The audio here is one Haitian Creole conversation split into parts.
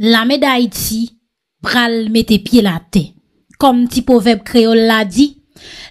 la meday ti pral mette pi la te. Kom ti poveb kreol la di,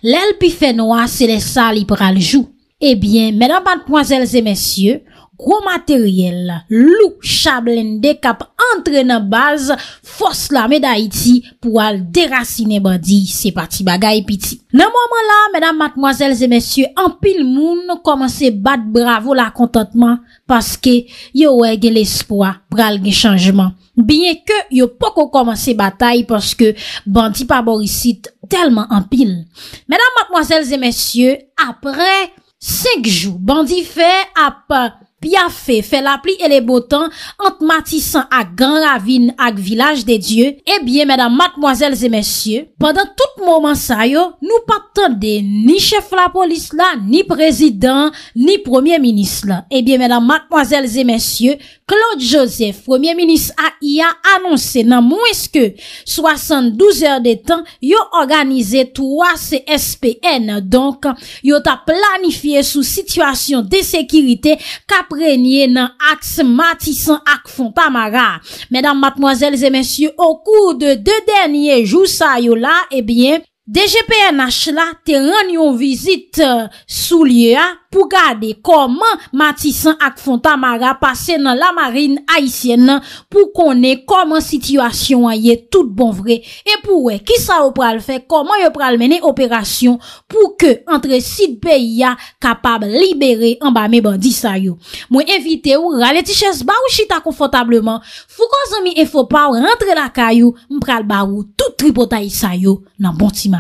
lèl pi fè noa se lè sa li pral jou. Ebyen, mèdam batmwazèl zè mèsyè, kwo materyèl, loup chablèn de kap antre nan baz, fos la meday ti pou al derasine badi se pati bagay piti. Nan mwaman la, mèdam batmwazèl zè mèsyè, anpil moun komanse bat bravo la kontantman paske yo wè gen l'espoi pral gen chanjman. Binye ke yo pa ko koman se batay paske bandi pa borisit telman ampil. Mèdam matmoazèl zè mèsyè, apre sek jou, bandi fe apak Fè eh la pli e le botan Ant matisan ak gang ravine Ak vilaj de dieu Ebyen mèdam matmoazèl zè mèsyè Pendan tout mòman sa yo Nou patande ni chèf la polis la Ni prezident ni premier minis la Ebyen eh mèdam matmoazèl zè mèsyè Claude Joseph premier minis A ia anonsè nan mwès ke 72èr de tan Yo organize 3 cspn Donk yo ta planifiè Sou situasyon de sekirite K apre renyen nan aks matisan ak fon pa ma ra. Medan matmoazelze mensyou, ou kou de de denye jou sa yo la, e eh bien... DGPNH la te ran yon vizit euh, sou liye a pou gade koman Matisan ak Fontamara pase nan la marine Aisyen nan pou konen koman situasyon a ye tout bon vre. E pou we, ki sa ou pral fe, koman yo pral mene operasyon pou ke entre sit peyi a kapab libere an ba me bandi sa yo. Mwen evite ou rale ti ches ba ou chita konfotableman fou kon zomi e fopaw rentre la kayo, mpral ba ou tout tripota yi sa yo nan bontima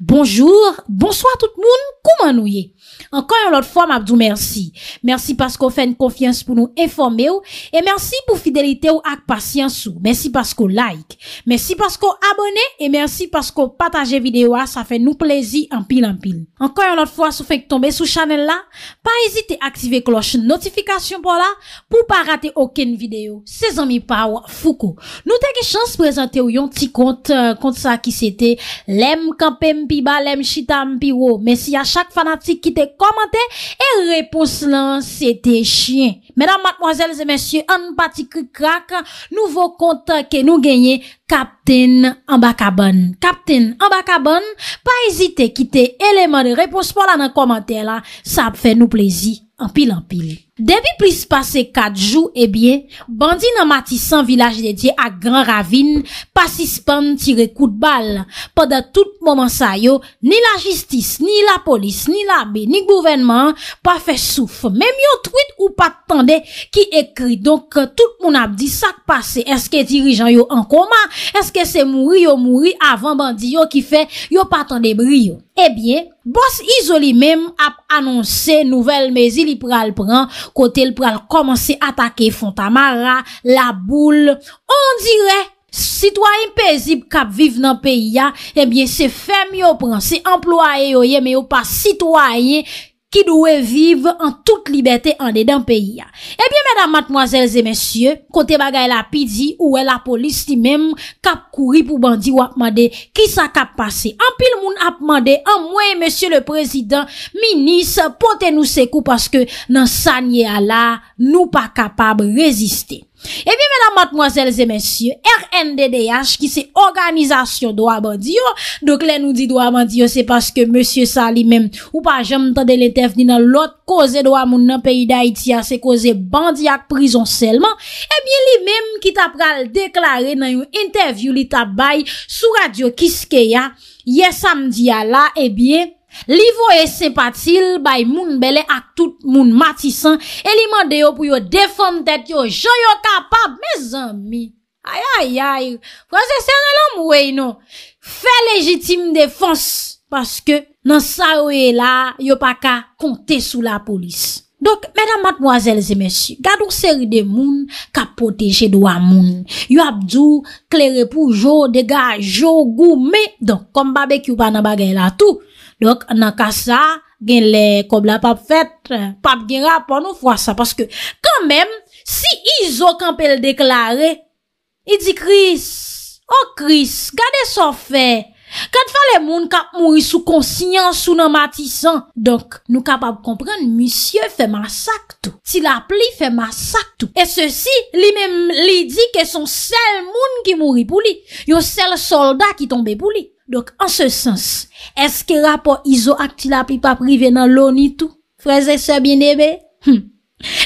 Bonjour, bonsoir tout le monde, comment nous y Ankon yon lot fwa mabdou mersi Mersi paskou fèn konfians pou nou Enforme ou, e mersi pou fidelite ou Ak pasyans ou, mersi paskou like Mersi paskou abone E mersi paskou pataje videwa Sa fè nou plezi anpil anpil Ankon yon lot fwa sou fèk tombe sou chanel la Pa ezite aktive kloche notifikasyon Po la, pou pa rate oken videyo Se zanmi pa ou fuko Nou teke chans prezante ou yon ti kont Kont sa ki se te Lem kampem pi ba, lem chita Men si ya chak fanatik ki te komante, e repos lan se de chien. Mèdam matmoazèles e mèsyè, an bati ki krak nouvo kontan ke nou genye Kapten ambakabon Kapten ambakabon Pa ezite kite eleman de repos Pola nan komante la Sa ap fe nou plezi Depi plis pase 4 jou Ebyen eh bandi nan matisan Vilaj dedye a gran ravine Pasispan tire kout bal Pa da tout mounan sa yo Ni la jistis, ni la polis, ni la be Ni gouvernement pa fe souf Mem yo tweet ou patande Ki ekri Donk tout mounan ap di sak pase Eske dirijan yo an koma Eske se mouri yo mouri avan bandi yo ki fe yo patan de bri yo eh? Ebyen, bos izoli mem ap anonsen nouvel mezi li pral pran kote li pral komanse atake Fontamara, la boule. On dire, sitwa impezib kap vive nan peyi ya, ebyen eh se fem yo pran, se employe yo ye me yo pa sitwa ye, Ki dowe vive an tout libetè an de dan peyi ya. Ebyen eh mèdam matmoazèl zè mèsyè, kote bagay la pidi ouè la polis li mèm kap kouri pou bandi wap made ki sa kap pase. An pil moun ap made, an mwen mèsyè le prezident, minis, pote nou sekou paske nan sa nye ala nou pa kapab reziste. Ebi mena matmwazelze mensyo, RNDDH ki se organizasyon doa bandiyo, doke le nou di doa bandiyo se paske mensyo sa li men, ou pa jen mtande le tef ni nan lot koze doa moun nan peyi da iti ya se koze bandi ak prizon selman, ebi li men ki ta pral deklare nan yon interview li ta bay sou radio kiske ya, ye samdi ya la, ebi... Eh Livyo e sepatil bay moun bele ak tout moun matisan E li mande yo pou yo deform tèt yo, jo yo kapab Me zanmi, ayayay Kwa se seri lan mwey nou Fè legitim defons Paske nan sa yo e la, yo pa ka kontè sou la polis Dok, mèdam matmwazèl zè mèsy Gado seri de moun, ka potejè dwa moun Yo abdou, klerè pou jo, dega, jo, gou, mè Don, kom babè kyou pa nan bagè la tout Donk, nan ka sa, gen le kob la pap fet, pap gen rap an ou fwa sa. Paske, kan men, si izo kan pel deklare, i di kris, o oh kris, gade so fe, kan fa le moun kap mouri sou konsinyan, sou nan matisan. Donk, nou kapap kompren, misye fe masak tou. Ti la pli fe masak tou. E se si, li men li di ke son sel moun ki mouri pou li. Yo sel solda ki tombe pou li. Donk, an se sens, eske rapor izo aktila api pa prive nan loni tou? Freze se bin ebe?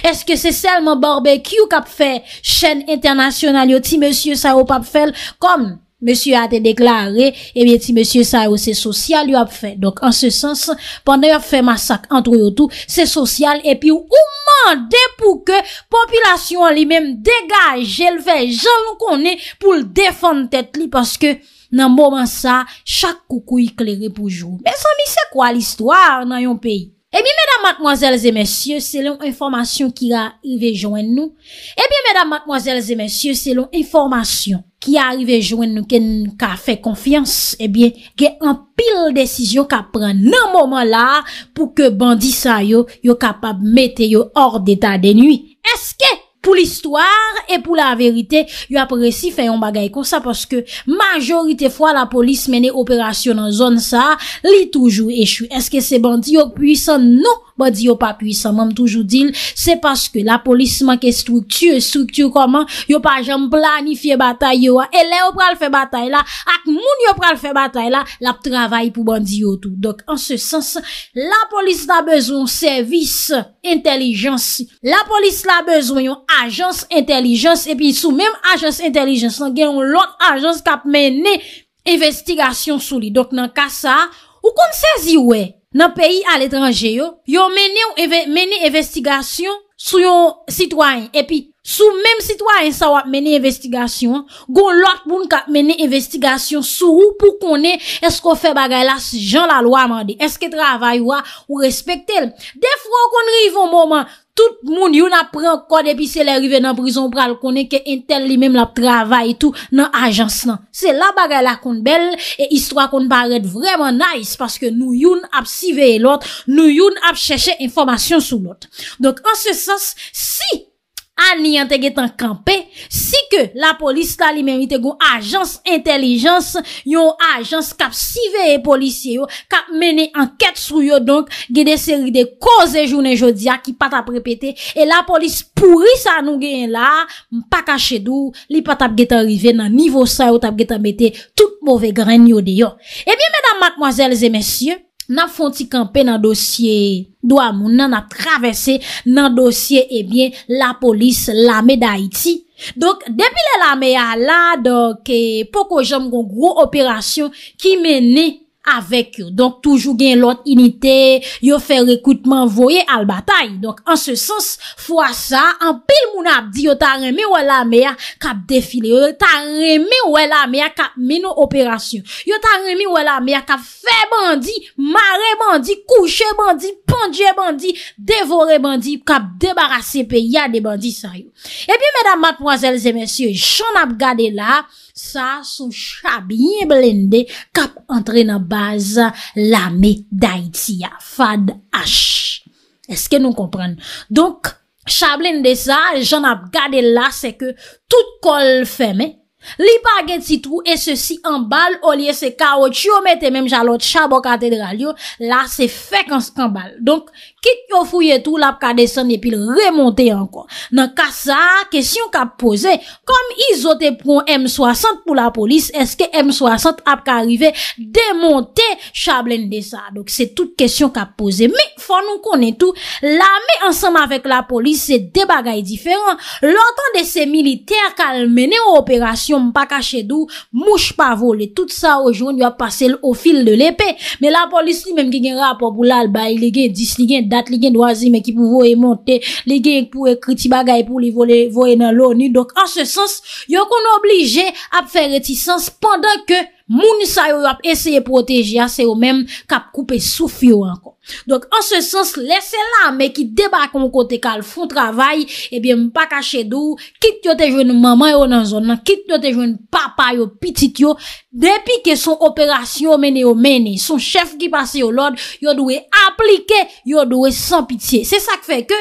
Eske se selman barbe kyou kap fe chen internasyonal yo ti monsye sa yo pap fel? Kom, monsye a te deklare, ebi eh ti monsye sa yo se sosyal yo ap fe. Donk, an se sens, pande yo fe masak antro yo tou, se sosyal, epi ou ou mande pou ke popilasyon li menm degaj jelve jalon konen pou l defon tet li paske Nan mouman sa, chak koukou yi kleri poujou. Mè san mi, se kwa l'histoire nan yon peyi? Ebi, eh mèdam matmoazèles e mèsyè, selon informasyon ki a rive joen nou. Ebi, eh mèdam matmoazèles e mèsyè, selon informasyon ki a rive joen nou, ken ka fe konfians, ebi, eh gen an pil desisyon ka pren nan mouman la, pou ke bandi sa yo, yo kapab mette yo or deta de nwi. Eske? pou l'histoire e pou la verite yo apresi fè yon bagay kon sa paske majorite fwa la polis mene operasyon nan zon sa li toujou echou eske se banti yo pwisan nou Bandi yo pa pwisan, mam toujou dil, se paske la polis manke struktu, struktu koman, yo pa jom planifiye batay yo, e le yo pral fe batay la, ak moun yo pral fe batay la, la ptravay pou bandi yo tou. Dok, an se sens, la polis la bezon servis, intelijans, la polis la bezon yon ajans, intelijans, epi sou men ajans intelijans, nan gen yon lot ajans kap men ne, investigasyon sou li. Dok nan kasa, ou kon sezi wey, nan peyi al etranje yo, yo mene yon mene investigasyon sou yon sitwayen. Epi, sou mèm sitwayen sa wap mene investigasyon, goun lot moun ka mene investigasyon sou ou pou konen eske ou fe bagay la si jan la lwa mandi, eske travay wap ou respekte el. Defro kon rive o mouman, Tout moun yon ap pren kode epi se le rive nan brison pral konen ke intel li menm la travay etou nan ajans nan. Se la bagay la kon bel e istwa kon baret vreman nice. Paske nou yon ap siveye lot. Nou yon ap cheche informasyon sou lot. Donk an se sens si... Ani yante getan kampe, si ke la polis la li merite goun ajans, intelijans, yon ajans kap siveye polisye yo, kap mene anket sou yo donk, gede seri de koze jounen jodia ki pat ap repete, e la polis pouris anou gen la, mpa kache dou, li pat ap getan rive nan nivou sa yo tap getan bete, tout mwove gren yo de yo. Ebyen eh medan matmoazelze mensyen, nan fon ti kampe nan dosye do amoun, nan nan travesse nan dosye, ebyen, eh la polis la me da iti. Donk, depi le la me ya la, donk, eh, pou ko jom kon gro operasyon ki meni Avèk yo, donk toujou gen lot inite, yo fè rekoutman voye al batay Donk an se sens fwa sa, an pil moun ap di yo ta remi wè la mè ya kap defile Yo ta remi wè la mè ya kap mè nou operasyon Yo ta remi wè la mè ya kap fè bandi, mare bandi, kouche bandi, pandye bandi, devore bandi Kap debarase pe yade bandi sa yo E pi mèdam matmwazèl zè mèsyè, chan ap gade la Sa sou chab yin blende kap antre nan baza la me da iti ya. Fad H. Eske nou kompren? Donk chab blende sa, jen ap gade la se ke tout kol feme. Li paget si trou e se si an bal. O liye se ka o tsyo mette menm jalot chab o katedra liyo. La se fek an skan bal. Donk. Kit yo fouye tou, la ap ka desan epil remonte ankon. Nan ka sa, kesyon ka pose, kom izote pron M60 pou la polis, eske M60 ap ka arrive demonte chablen de sa. Dok se tout kesyon ka pose. Me, fon nou konen tou, la me ansanm avek la polis, se debagay diferan. Lontan de se militer kal mene ou operasyon pa kache dou, mouch pa vole. Tout sa oujoun, yo ap pase l'ofil de lepe. Me la polis li mem ki gen rapop ou lal, ba il gen disli gen dat li gen doazi men ki pou voye monte, li gen pou ekri ti bagay pou li voye nan louni, donk an se sens, yon kon oblije ap fere ti sens, pandan ke, Mouni sa yo yo ap eseye proteji a se yo menm kap koupe souf yo an kon. Donk an se sens lese la me ki debak mou kote kal foun travay, ebyen mpa kache dou, kit yo te jwen maman yo nan zonan, kit yo te jwen papa yo pitit yo, depi ke son operasyon mene yo mene, son chef ki pase yo lod, yo dwe aplike, yo dwe san pitiye. Se sa kfe ke,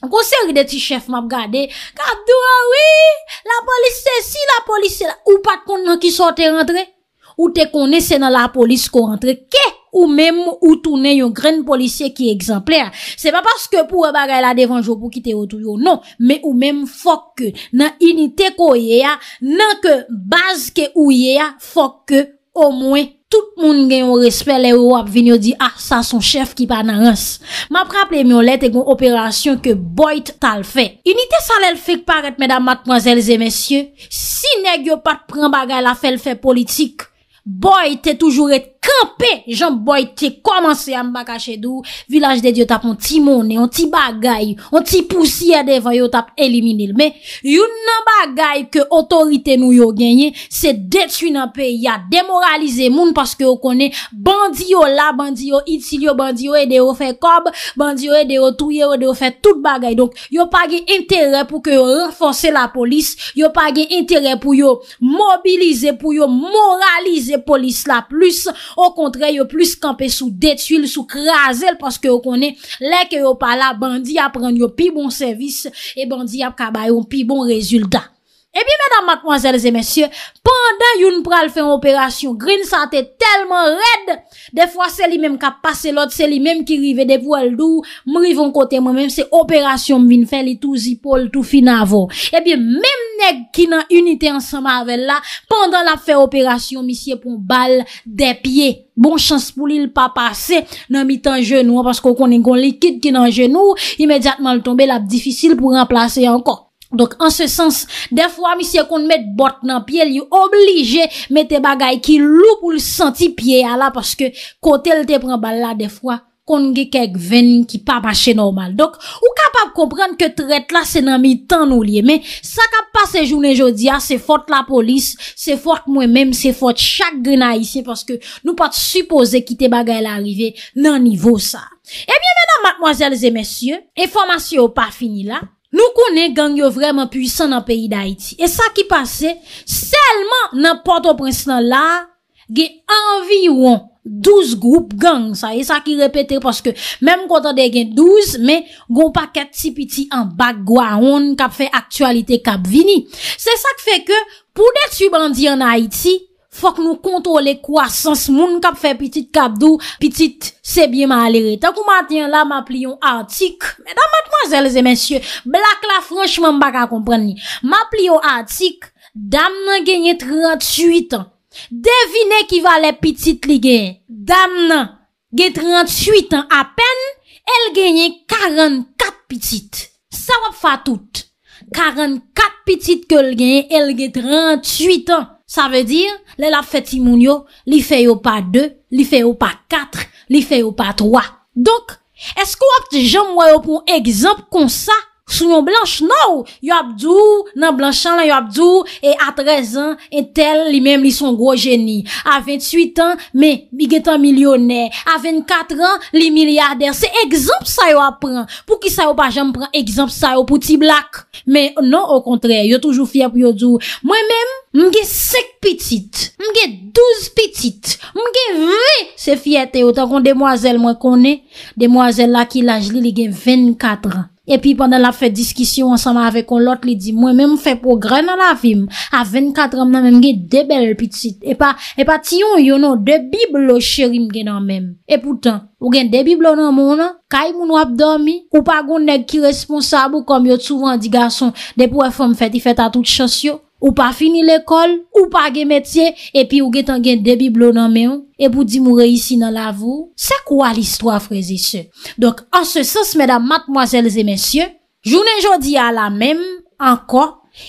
an kon se ri de ti chef mab gade, kap dou a wii, la polis se si, la polis se la, ou pat kon nan ki sote rentre, Ou te konese nan la polis kon rentre ke ou mem ou toune yon gren polisye ki eksempler. Se pa paske pou e bagay la devanjou pou ki te otou yo, non. Me ou mem fok ke nan inite ko ye a, nan ke baz ke ou ye a, fok ke. Ou mwen, tout moun gen yon respel e ou ap vinyo di, ah, sa son chef ki pa nan ans. Ma praple myon lete kon operasyon ke Boyd tal fe. Inite sa lel fek paret, medan matmanzelze mesye, si ne gyo pat pren bagay la fel fe politik, Boy te toujou ete. Kampè, jom boy te komanse yam baka chedou, vilaj de diyo tap, on ti mounè, on ti bagay, on ti pousi ya devan, yo tap elimini lme. Yon nan bagay ke otorite nou yo genye, se detu nan pe, ya demoralize moun, paske yo konè, bandi yo la, bandi yo iti, yo bandi yo e de yo fe kob, bandi yo e de yo tuye, yo de yo fe tout bagay. Donk, yo pa gen interè pou ke yo renfonse la polis, yo pa gen interè pou yo mobilize, pou yo moralize polis la plus, Ou kontre yo plus kampe sou detuil, sou krazel paske yo konen lek yo pala bandi a pren yo pi bon servis e bandi a kabayon pi bon rezultat. Ebi mena matmwazelze mesye, pandan yon pral fe operasyon, grin sa te telman red, defwa se li menm ka pase lot, se li menm ki rive de pou al dou, mri von kote mwen menm se operasyon mvin fe li tou zipol, tou finavo. Ebi menm neg ki nan uniten ansema avè la, bon pandan la fe operasyon, misye pou bal de pie. Bon chans pou li l pa pase, nan mitan genou, nan pas konen kon likid ki nan genou, imediatman l tombe la, difisil pou remplase an kok. Dok an se sens, defwa misye kon met bot nan pie, li yo oblije met te bagay ki loup ou li senti pie a ah, la Paske kote l te pren bal la defwa kon ge kek ven ki pa mache normal Dok ou kapap komprende ke tret la se nan mi tan ou liye Men, sa kap pase jounen jodi a, se fote la polis, se fote mwen men, se fote chak gena isye Paske nou pat suppose ki te bagay la arrive nan nivou sa Ebyen eh nanan matmoazelze mesye, informasyon pa fini la Nou konen gang yo vreman pwisan nan peyi da iti. E sa ki pase, selman nan porto presnan la, gen anvi yon 12 goup gang. Sa e sa ki repete paske menm konta de gen 12, men goupa ket tipiti an bagwa on kap fe aktualite kap vini. Se sa ki fe ke, pou detu bandi an a iti, Fok nou kontrole kwa sans moun kap fe pitit kapdou, pitit sebyen ma alire. Tak ou matyen la ma pliyon artik, mèdamat, mwazèlze, mèsyè, blak la franchman baka komprenni. Ma pliyon artik, dam nan genye 38 an. Devine ki valè pitit li genye. Dam nan genye 38 an apen, el genye 44 pitit. Sa wap fa tout. 44 pitit ke l genye, el genye 38 an. Sa ve dir, le lap feti moun yo, li feyo pa 2, li feyo pa 4, li feyo pa 3. Donk, esko ap di jom wè yo pou egzamp kon sa? Sou yon blanche nou, yon abdou, nan blanche chan lan yon abdou, e a 13 an, etel, li menm li son gro geni. A 28 an, me, bi getan milyonè. A 24 an, li milyardè. Se ekzamp sa yon apren. Pou ki sa yon pajan mpren, ekzamp sa yon pouti blak. Men, non o kontre, yon toujou fiyan pou yon djou. Mwen menm, mge sek pitit, mge douz pitit, mge vwe. Se fiyan teyo, ta kon demwazèl mwen kone, demwazèl la ki la jli li gen 24 an. E pi pandan la fe diskisyon ansama ave kon lot li di, mwen men mou fe progrè nan la vim, a 24 am nan men gen debèl pitit. E pa, e pa tiyon yon nou, debiblo chérim gen nan men. E poutan, ou gen debiblo nan mounan, kaj moun wap dormi, ou pa goun neg ki responsabou kom yo souvan di gason depo reform feti fet a tout chans yo. Ou pa fini l'ekol, ou pa gen metye, epi ou gen ten gen debiblo nan men, epi ou di moure isi nan la vou, se kwa l'istwa frezise? Donk, an se sens, mèdam, matmoazèles et mèsyè, jounen jodi a la mèm, anko,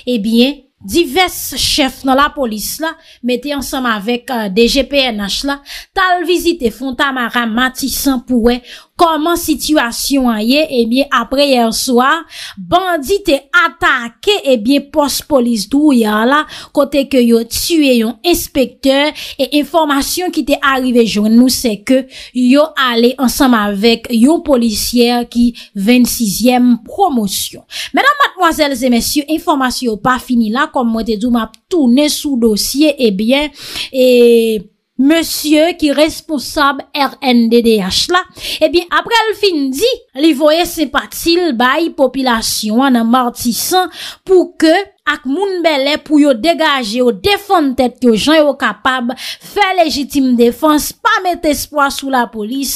ebyen, eh divers chef nan la polis la, metye ansam avèk euh, DGPNH la, tal vizite fonta maram mati san pouè, Koman situasyon a ye, ebyen eh apre yer soa, bandi te atake ebyen eh pos polis dou ya la, kote ke yo tue yon inspektor, e informasyon ki te arrive joun nou se ke yo ale ansam avek yon polisyer ki 26yem promosyon. Menan matmoazel zemesyo, informasyon pa fini la, kom mwen te dou map toune sou dosye ebyen, eh e... Monsye ki responsab RNDDH la, e eh bin apre el fin di, li voye se patil bayi popilasyon an amartisan pou ke ak moun belè pou yo degaje yo defon tet yo jan yo kapab, fe legitim defans, pa met espoy sou la polis,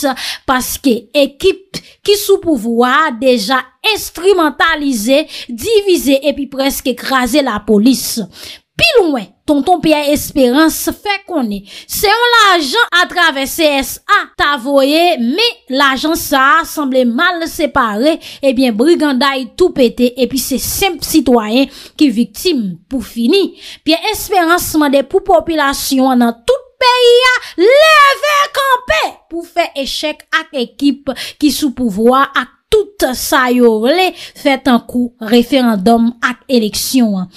paske ekip ki sou pouvoa deja instrumentalize, divize epi preske krasi la polis. Pi lwen, ton ton piye esperanse fe konen. Se yon l'ajan a travese S.A. ta voye, me l'ajan sa a semble mal separe, e eh bie briganda yi tou pete, e pi se sempe sitwayen ki viktim pou fini. Piye esperanse man de pou populasyon nan tout peyi a leve kampè, pou fe echek ak ekip ki sou pouvoa ak tout sa yorle, fet an kou referandom ak eleksyon.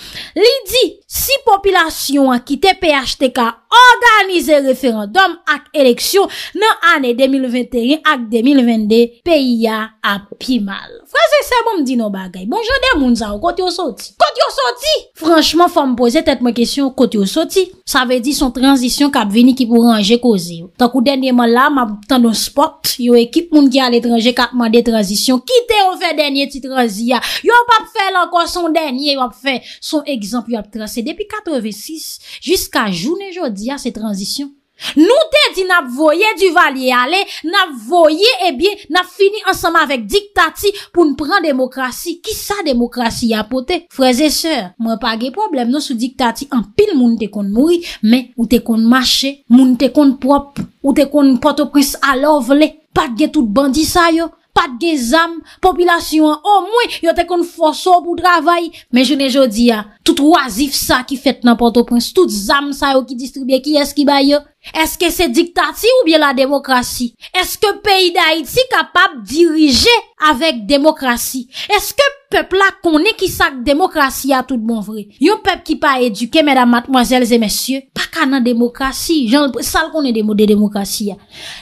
Li di sa? Si popilasyon an ki te pe achete ka Organize referandum ak eleksyon Nan ane 2021 ak 2022 Pe ya api mal Fransese bon mdi nou bagay Bonjode mounza ou kote yo soti Kote yo soti Franschman fwa m pose tete mwen kesyon Kote yo soti Sa ve di son transisyon kap veni ki pou range kozi Tak ou denye man la Mab tando spot Yo ekip moun ki al etranje kap man de transisyon Ki te ou fe denye ti transiya Yo ap fe lanko son denye Yo ap fe son ekzamp yo ap trase Depi 86, jiska joun e jodi a se tranzisyon. Nou te di nap voye du vali e ale, nap voye e eh bie, nap fini ansama vek diktati pou nprendemokrasi. Ki sa demokrasi ya pote? Freze se, mwen pa ge problem nou sou diktati an pil moun te kon moui, men moun te kon mache, moun te kon prop, moun te kon potopris alovle, pat ge tout bandisa yo. Pat ge zam, popilasyon, o mwen yo te kon foso pou travay. Men je ne jo di ya, tout wazif sa ki fet nan Port-au-Prince. Tout zam sa yo ki distribye ki eski bay yo. Eske se diktati ou bie la demokrasi? Eske peyi da Haiti kapap dirije avek demokrasi? Eske pep la konen ki sak demokrasi a tout bon vre? Yon pep ki pa eduke, mèdam, matmojèl, zè, mèsyè, pa ka nan demokrasi? Jan sal konen de demokrasi a.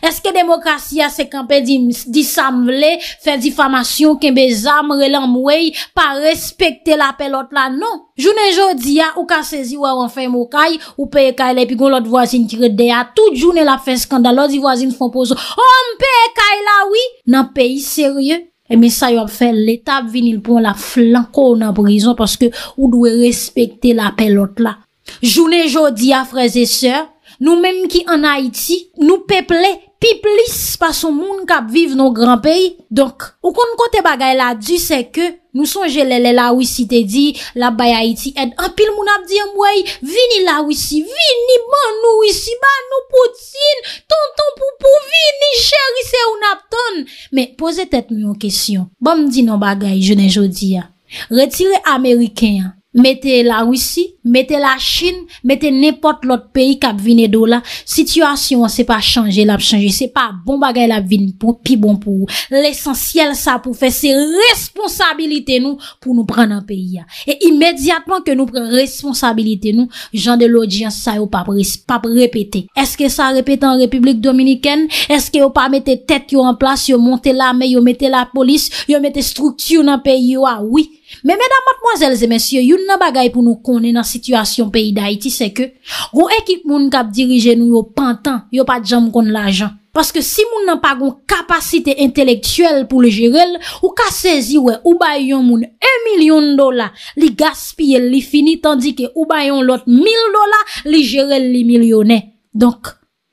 Eske demokrasi a se kampe disamvle, fe difamasyon, kembe zam, relan mwey, pa respekte la pelot la? Non! Jounè jò di ya, ou ka sezi wè wè an fè mò kaj, ou peye kaj lè, pi kon lòt vwazin ki redè ya, tout jounè la fè skandal, lòt vwazin fòm poso, om peye kaj la wè, nan peyi seryè. Eme sa yò fè l'etap vinil pou an la flan kò ou nan brison, paske ou dwe respekte la pelot la. Jounè jò di ya, freze sèr, nou mèm ki an Haiti, nou peple lè. Pi plis, pa son moun kap viv nou gran pey. Donk, ou kon kon te bagay la, di se ke nou sonje lele la wisi te di, la bayay ti ed apil moun ap di an mway, vini la wisi, vini, ban nou wisi, ban nou potin, ton ton pou pou vini, chèri se ou nap ton. Me, pose tet moun kesyon. Bon mdi nou bagay, jene jodi ya. Retire Ameriken ya. Mette la Rusi, mette la Chin, mette nepot lot peyi kap vine do la Sityasyon an se pa chanje, l ap chanje Se pa bon bagay la vine, pi bon pou ou L esensyel sa pou fe, se responsabilite nou pou nou pren an peyi ya E imediatman ke nou pren responsabilite nou Jan de l odjans sa yo pa repete Eske sa repete an Republik Dominikene Eske yo pa mette tet yo an plas Yo monte la me, yo mette la polis Yo mette struktu nan peyi yo a, oui Me mèdam mòt mwazèl zè mèsyè, yon nan bagay pou nou konen nan situasyon peyi d'Haïti se ke, gwo ekip moun kap dirije nou yo pantan, yo pa djam kon l'ajan. Paske si moun nan pa goun kapasite entelektuel pou le jirel, ou ka sezi wè, ou bayon moun 1 milyon dola, li gaspye li fini, tandi ke ou bayon lot 1000 dola, li jirel li milyonè. Donk,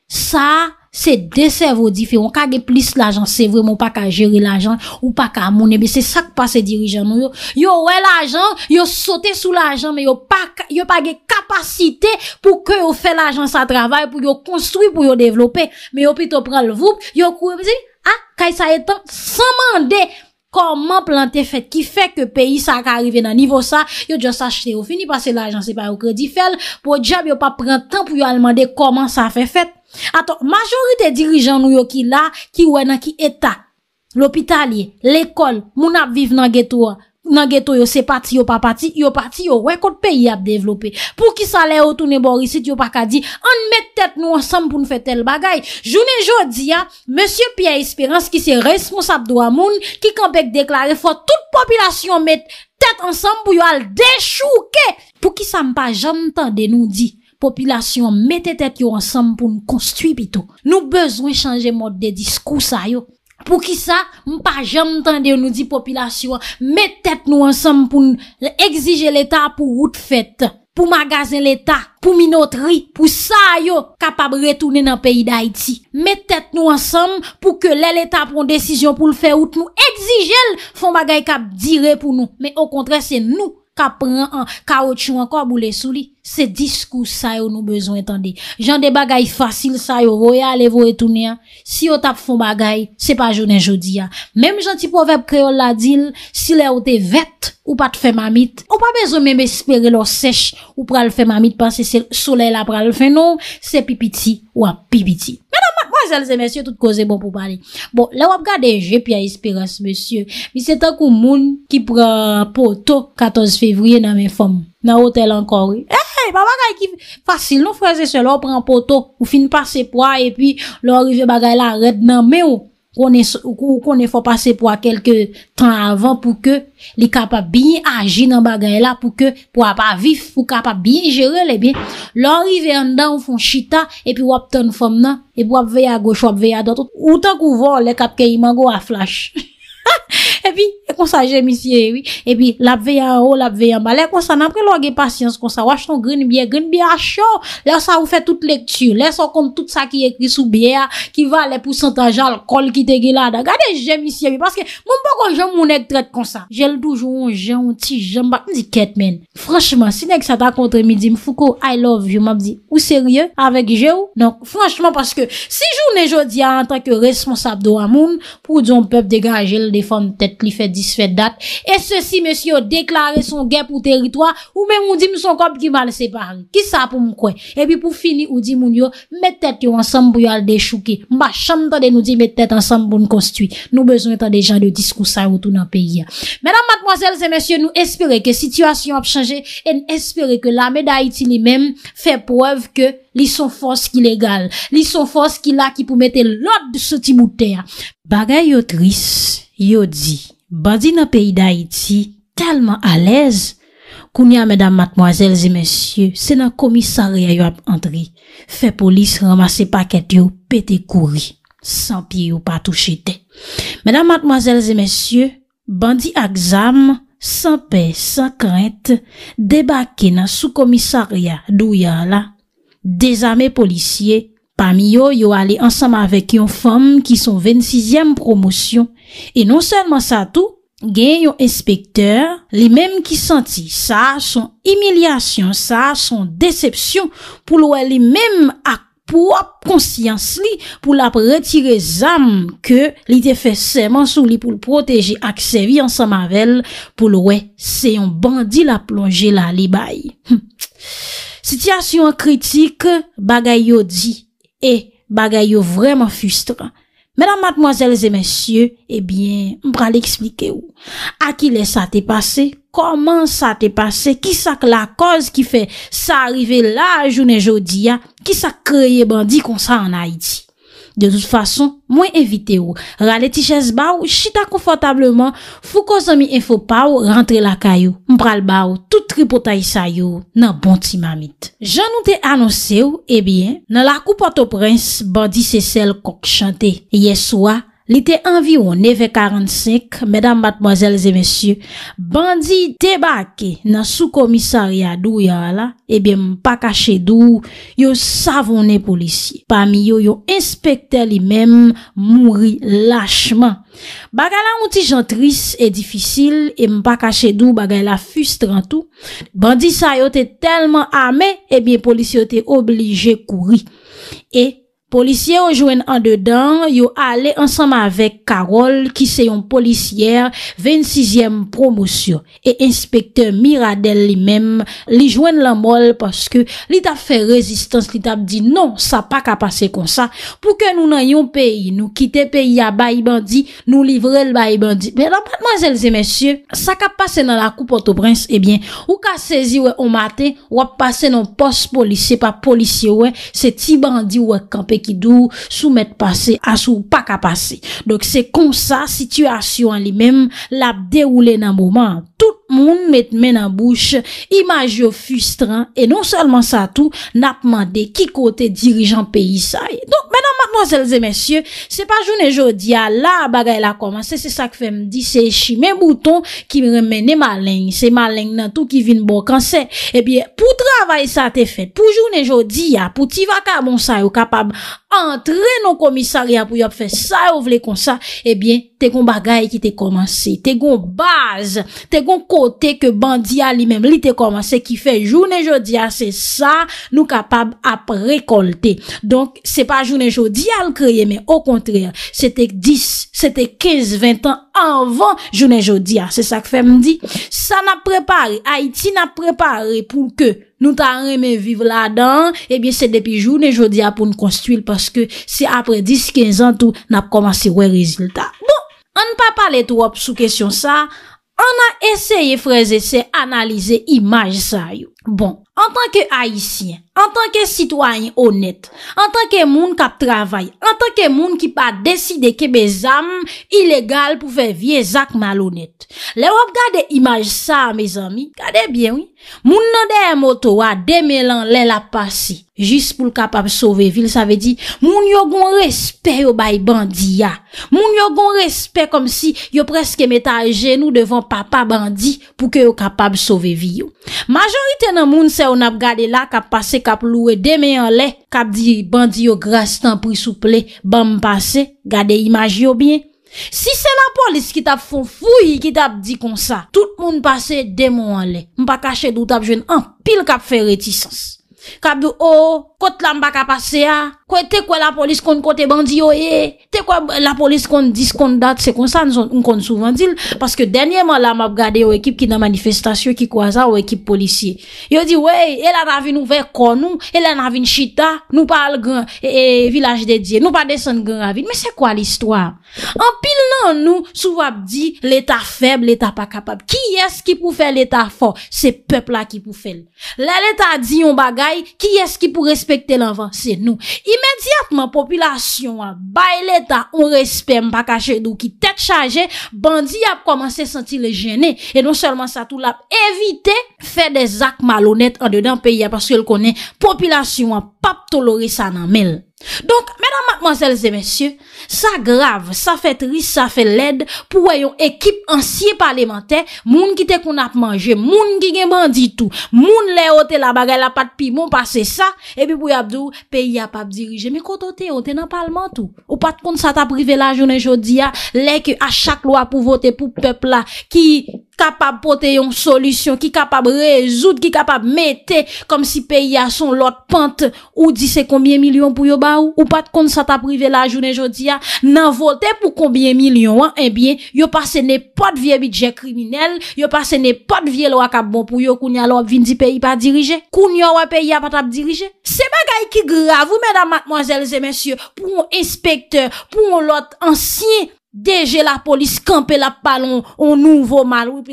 sa... Se desevo diferon Kage plis l'ajan Se vremen ou pa ka jere l'ajan Ou pa ka amone Be se sak pa se dirijan Yo we l'ajan Yo sote sou l'ajan Yo page kapasite Pou ke yo fe l'ajan sa travay Pou yo konstruy Pou yo devlope Me yo pito pran l'voup Yo kouye ah, Kaj sa etan San mande Koman plante fet Ki fe ke peyi sa ka arrive nan nivo sa Yo djo sa chete Yo fini pase l'ajan Se pa yo kredi fel Po diab yo pa pren tan Pou yo al mande Koman sa fe fet Ato, majorite dirijan nou yo ki la, ki wè na ki eta, l'opitalye, l'ekol, moun ap viv nan geto yo, nan geto yo, se pati yo pa pati, yo pati yo, wè kote peyi ap devlopè. Pou ki sa lè yo toune borisit, yo pa ka di, an met tèt nou ansam pou nou fè tel bagay. Jounen jò di ya, monsie Pierre Espérance ki se responsab do amoun, ki kan pek deklare, fòt tout popilasyon met tèt ansam pou yo al dechouke. Pou ki sa mpa jantan de nou di. Popilasyon mette tèt yo ansam pou nou konstuit biton. Nou bezwen chanje mod de diskous a yo. Pou ki sa, mpa janm tende yo nou di populasyon, mette tèt nou ansam pou nou exige l'Etat pou out fèt, pou magazen l'Etat, pou minotri, pou sa yo kapab retounen nan peyi d'Haïti. Mette tèt nou ansam pou ke lè l'Etat pon desisyon pou l'fè out nou exige l, fon bagay kap dire pou nou. Me o kontre se nou kap pran an, ka ot chou an kor bou lè sou li. Se diskou sa yo nou bezon etande. Jan de bagay fasil sa yo roya levo etounia. Si yo tap fon bagay, se pa jounen jodi ya. Mem janti povep kreol la dil, si le ou te vet ou pat fe mamit, ou pa bezon meme espere lor sech ou pral fe mamit panse se sole la pral fe nou, se pipiti ou ap pipiti. Menan, mak, wazalze, monsye, tout koze bon pou pali. Bon, la wap gade je pi a esperas, monsye. Mi se tankou moun ki pran poto 14 fevriye nan men fom. nan o tel ankor. Eh, ba eh, bagay ki, fasil nou feze se lò, ou pren poto, ou fin pase po a, e pi, lò orive bagay la red nan, me ou, konen fo pase po a, kelke tan avan, pou ke, li kapap bin agi nan bagay la, pou ke, pou ap avif, ou kapap bin jerele, e bin, lò orive an dan, ou fon chita, e pi wap ton fom nan, e pi wap veya goch, wap veya dotot, ou tan kou vò, le kapke imango a flash. E bin, E kon sa jemi siye ewi E pi lap vey an o, lap vey an ba Le kon sa nan preloge pasyans kon sa Wach ton gren biye, gren biye asho Le sa ou fe tout lektu Le sa ou kom tout sa ki ekri sou biye Ki va le pou santa jan L kol ki te gila Da gade jemi siye ewi Paske moun bako jem moun ek tret kon sa Jel doujou, jen, ti jem ba Ndi ket men Franschman, si nek sa ta kontre mi di Mfouko, I love you Mabdi, ou serye? Awek je ou? Non, franschman paske Si joun e jodi a Antak yo responsab do amoun Pou di yon pe satisfait date. Et ceci, monsieur, déclaré son guerre pour territoire, ou même on dit, son corps qui mal séparé. Qui ça pour quoi, Et puis, pour finir, on dit, mon yo, mettez ensemble pour y aller déchouquer. M'a chambre de nous dit, mettez tête ensemble pour nous construire. Nous besoin des gens de discours ça autour dans le pays. Mesdames, mademoiselles et messieurs, nous espérons que la situation a changé et espérons que l'armée d'Haïti lui-même fait preuve que les son force qui légale, li son force qui là qui pour mettre l'ordre de ce Bagay bagaille tris, yo dit. Bandi nan peyi da iti, talman alez, koun ya mèdam matmoazèl zè mèsyè, se nan komisarya yo ap entri, fe polis ramase paket yo pete kouri, san piyo patou chete. Mèdam matmoazèl zè mèsyè, bandi ak zam, san pey, san krent, debake nan sou komisarya dou ya la, dezame polisye, Pam yo yo alè ansam avèk yon fòm ki son 26èm promosyon. E non sèlman sa tout, gen yon espèkteur, li mèm ki santi sa son emilyasyon, sa son decepsyon, pou lò lè mèm ak pou ap konsyans li pou lè ap retire zam ke li te fè seman sou li pou lè proteje ak sevi ansam avèl pou lò wè se yon bandi la plonje la li bay. Sityasyon kritik bagay yo di. Eh, bagay yo vreman fustran. Mèdam matmoazèl zè mèsyè, ebyen, eh mpral eksplike ou. A ki lè sa te pase? Koman sa te pase? Ki sa la koz ki fè sa arrive la jounen jodi ya? Ki sa kreye eh, bandi konsa an Haidji? De tout fason, mwen evite ou. Rale ti jes baw, chita konfotableman. Fou ko zomi enfo paw, rentre la kayou. Mpral baw, tout tri potay sa yo. Nan bon ti mamit. Jan nou te anonse ou, ebyen. Eh nan la koupato prens, bandi se sel kok chante. Ye sou a. Li te envi ou 9.45, Mèdam batmozèl zè mèsyè, bandi te bakè nan sou komisaryadou yala, ebyen eh mpa kache dou, yo savonè polisye. Pamiyo yo inspektè li mèm, mwri lachman. Bagay la mouti jantris, e difisil, e mpa kache dou bagay la fustran tou, bandi sa yo te telman amè, ebyen eh polisye yo te oblije kouri. E, Polisye ou jwen an dedan, yo ale ansama avek Karol, ki se yon polisye, 26e promosyo, e inspektor Miradel li menm, li jwen lan mol, paske li tap fe rezistans, li tap di, non, sa pa kapase kon sa, pou ke nou nan yon peyi, nou kite peyi a bayi bandi, nou livre l bayi bandi. Men apatman zelze, mensye, sa ka pase nan la koupote ou brins, ebyen, eh ou ka sezi we omate, wap pase nan pos polisye, pa polisye we, se ti bandi we kampe, ki dou sou met pase a sou pa ka pase. Dok se kon sa situasyon li menm la de oule nan mouman. Tout moun met men an bouch, imaj yo fustran, e non salman sa tou, napman de ki kote dirijan pe isay. Donk, menan, madmozelze, mensyo, se pa jounen jodi ya, la bagay la komanse, se sa ke fe mdi, se e chi men bouton, ki mremen ne malen, se malen nan tou ki vin bo, kan se, e bie, pou travay sa te fet, pou jounen jodi ya, pou ti vaka bon say, ou kapab, entre nou komisari ya, pou yop fe, say ou vle kon sa, e bie, te kon bagay ki te komanse, te kon baz, te kon kompany Ote ke bandiya li men li te koman se ki fe jounen jodia se sa nou kapab ap rekolte. Donk se pa jounen jodia l kreye men. O kontre, se te 10, se te 15, 20 an anvan jounen jodia. Se sa ke fem di. Sa nap prepare, Haiti nap prepare pou ke nou ta reme vive la dan. Ebyen se depi jounen jodia pou nou konstuil. Paske se apre 10, 15 an tou nap koman se we rezultat. Bon, an pa pale trop sou kesyon sa. an a eseye freze se analize imajisaryo. Bon, an tanke haisyen, an tanke sitwany onet, an tanke moun kap travay, an tanke moun ki pa deside ke bezam ilegal pou fe viezak malonet. Le wap gade imaj sa, me zami, gade bien, moun nan dey motowa demelan lè la pasi, jis pou l kapab sove vil, sa ve di, moun yo goun respè yo bay bandiya, moun yo goun respè kom si yo preske meta genou devan papa bandi pou ke yo kapab sove vil. Majoriten moun se ou nap gade la kap pase kap loue deme an le, kap di bandi yo gras tan prisouple ban m pase, gade imaj yo bien si se la polis ki tap fon fou yi ki tap di kon sa tout moun pase deme an le m pa kache dout ap jwen an, pil kap fe retisans Kap do, oh, kote la mba ka te la police kon kote bandi yo ye. Te kwe la police kon dis kon dat, se kon sa, nou kon souvan dil. Paske denyeman la map gade yo ekip ki nan manifestasyon ki kwa za yo ekip Yo di, wey, e la nan vin ouve kon nou, e chita, nous pa al village e, e de diye, nou pa desen gran avin. Me se kwa l'histoire? An pil nan nou, sou wap di, l'état feb, l'Etat pa kapab. Ki yes ki pou fe peuple for? Se pepla ki pou fel. La di yon bagay, Ki eski pou respekte l'envan, se nou Imediatman, popilasyon wap Bay leta, on respe mpa kache Dou ki tet chaje Bandi wap komanse senti le jene E non selman sa tou wap evite Fè de zak malonet an de den peye Paske l konen, popilasyon wap Pap tolore sa nan mel Donk, menan matman zelze mensyo, sa grav, sa fe tris, sa fe led, pou woyon ekip ansye parlemente, moun ki te koun ap manje, moun ki gen bandi tou, moun le ote la bagay la pat pi, moun pase sa, e bi bouy abdou, peyi ap ap dirije, mi koto te, ote nan ah, parlementou, ou pat koun sa ta prive la jounen jodi ya, leke a chak loa pou vote pou pepla ki... kapab pote yon solusyon, ki kapab rezout, ki kapab mette, kom si peyi a son lot pante, ou di se konbien milyon pou yo ba ou? Ou pat kon sa ta prive la jounen ah. jodi a, nan volte pou konbien milyon an, enbyen, eh yo pase ne pot vie bidje kriminel, yo pase ne pot vie lo akabon pou yo koun ya lo vindi peyi pa dirije? Koun yo wè peyi a pat ap dirije? Se bagay ki grav, ou mèdam matmoazèl zè mèsyè, pou yon inspektor, pou yon lot ansyen, Deje la polis kampe la palon On nouvo malou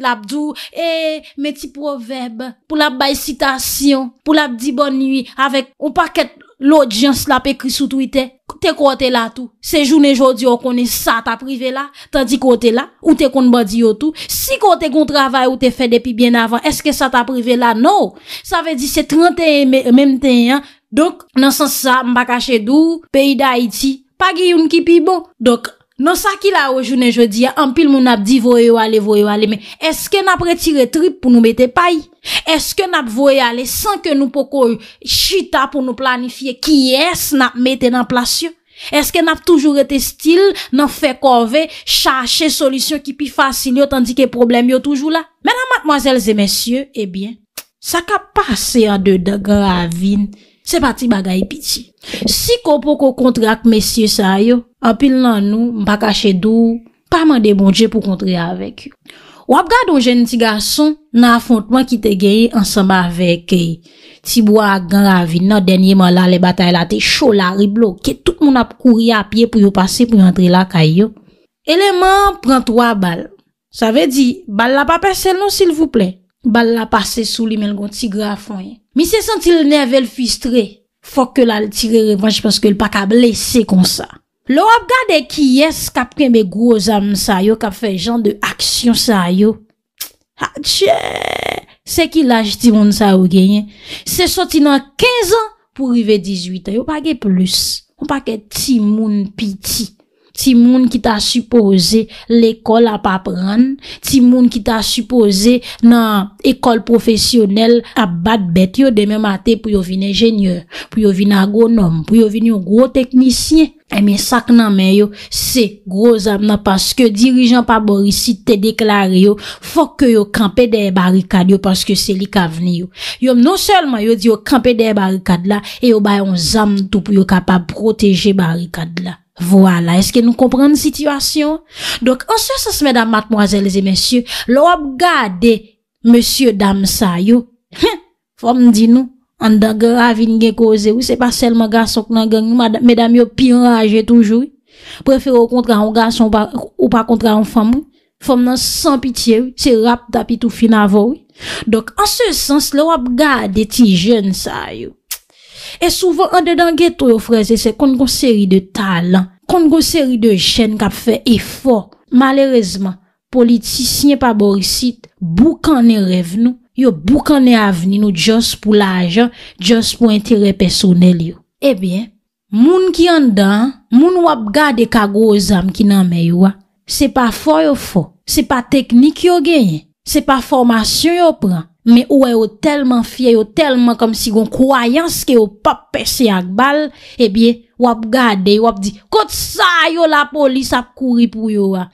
E meti proverbe Pou la bay sitasyon Pou la di bon nwi Awek On pa ket l'odjans la pekri sou tuite Te kote la tou Se jounen jodi yo kone sa ta prive la Ta di kote la Ou te kon badi yo tou Si kote kon travay ou te fe depi bien avan Eske sa ta prive la No Sa ve di se 31 Memten ya Dok Nansan sa mba kache dou Pei da iti Pa gi yon ki pi bo Dok Non sa ki la ou jounen jodi ya, an pil moun ap di voye wale, voye wale, men eske nap retire trip pou nou mette paye? Eske nap voye wale san ke nou poko yu chita pou nou planifiye ki yes nap mette nan plasyon? Eske nap toujou rete stil, nan fe korve, chache solisyon ki pi fasyon yo tandi ke problem yo toujou la? Menan matmoazelze mensyon, ebyen, eh sa ka pase a de degra avin, Se pati bagay piti. Si ko pou ko kontre ak mesye sa yo, apil nan nou, mpa kache dou, pa mande bon dje pou kontre avèk yo. Wap gwa don jen ti gason nan afontman ki te geye ansamba avèk yo. E. Ti bwa gan ravi nan denye man la le batay la te chola riblo ke tout moun ap kouri apye pou yo pase pou yo antre la kay yo. Eleman, pren 3 bal. Sa ve di, bal la pa perse l nou sil vou pley. Bal la pase sou li men kon ti gra fon yon. Mi se senti l nevel fistre. Fok ke la tire revanche paske l pa ka blese kon sa. Lo ap gade ki yes ka preme groz am sa yo. Ka fe jan de aksyon sa yo. Ha tche. Se ki laj ti moun sa yo genyen. Se soti nan 15 an pou rive 18 an. Yo pake plus. Yo pake ti moun pi ti. Ti moun ki ta suppose l'ekol a pa pran, ti moun ki ta suppose nan ekol profesyonel a bat bet yo demen mate pou yo vin enjenyeur, pou yo vin a goun om, pou yo vin yon gro teknisyen. E eh men sak nan men yo, se gro zam nan paske dirijan pa borisi te deklare yo, fok yo kampe de barikad yo paske seli ka vni yo. Yon nou selman yo di non yo kampe de barikad la, e yo bayon zam tou pou yo ka pa proteje barikad la. Voila, eske nou komprende situasyon? Dok, ansè sens mèdam matmoazèl zè mèsyè, lò wap gade mèsyè dam sa yò. Hè, fòm di nou, an da gravine gen koze wè, se pa sel magasok nan gen, mèdam yò pi raje toujou. Prefèro kontra an gason ou pa kontra an fam wè, fòm nan san pitiè wè, se rap tapit ou fin avò wè. Dok, ansè sens lò wap gade ti jèn sa yò. E souven an dedan geto yo freze se kon go seri de talan, kon go seri de jen kap fe e fok. Malerezman, politisine pa borisite, bouk an e revenou, yo bouk an e aveni nou just pou la ajan, just pou intire personel yo. E bien, moun ki an dan, moun wap gade kago o zam ki nan meywa, se pa fok yo fok, se pa teknik yo genyen, se pa formasyon yo pran. Men ouwe yo telman fye, yo telman kom si gon kwayans ke yo pap pesye ak bal, e bie wap gade, wap di, kot sa yo la polis ap kouri pou yo wa.